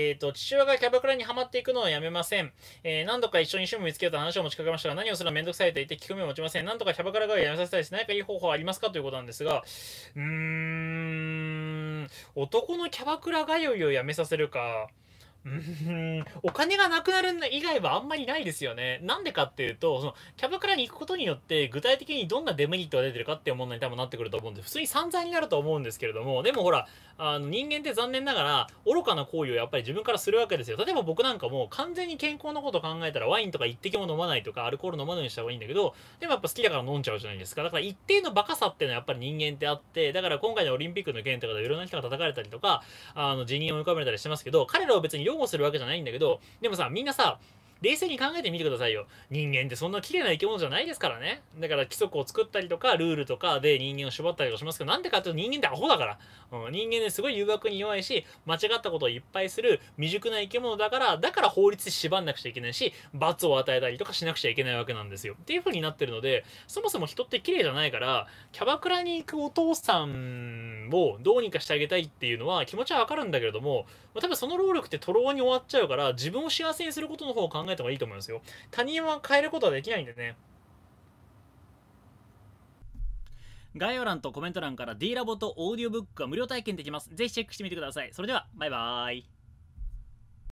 えー、と、父親がキャバクラにはまっていくのはやめません。えー、何度か一緒に趣味を見つけたと話を持ちかけましたが、何をするのはめんどくさいと言って聞く目を持ちません。何とかキャバクラがやめさせたいです何かいい方法はありますかということなんですが、うーん、男のキャバクラ通いをやめさせるか、お金がなくなる以外はあんまりないですよね。なんでかっていうと、そのキャバクラに行くことによって、具体的にどんなデメリットが出てるかっていう問題に多分なってくると思うんで普通に散々になると思うんですけれども、でもほら、あの人間って残念ながら、愚かな行為をやっぱり自分からするわけですよ。例えば僕なんかも完全に健康のこと考えたら、ワインとか一滴も飲まないとか、アルコール飲まないようにした方がいいんだけど、でもやっぱ好きだから飲んじゃうじゃないですか。だから一定のバカさっていうのはやっぱり人間ってあって、だから今回のオリンピックの件とかでいろんな人が叩かれたりとか、あの辞任を浮かべたりしてますけど、彼らは別に擁護するわけじゃないんだけど、でもさ、みんなさ、冷静に考えてみてくださいよ人間ってそんな綺麗な生き物じゃないですからねだから規則を作ったりとかルールとかで人間を縛ったりとかしますけどなんでかっていうと人間ってアホだから、うん、人間ですごい誘惑に弱いし間違ったことをいっぱいする未熟な生き物だからだから法律で縛んなくちゃいけないし罰を与えたりとかしなくちゃいけないわけなんですよっていう風になってるのでそもそも人って綺麗じゃないからキャバクラに行くお父さんをどうにかしてあげたいっていうのは気持ちはわかるんだけれども多分その労力ってとろに終わっちゃうから自分を幸せにすることの方を考えた方がいいと思いますよ。他人は変えることはできないんでね。概要欄とコメント欄から D ラボとオーディオブックが無料体験できます。ぜひチェックしてみてください。それでは、バイバーイ。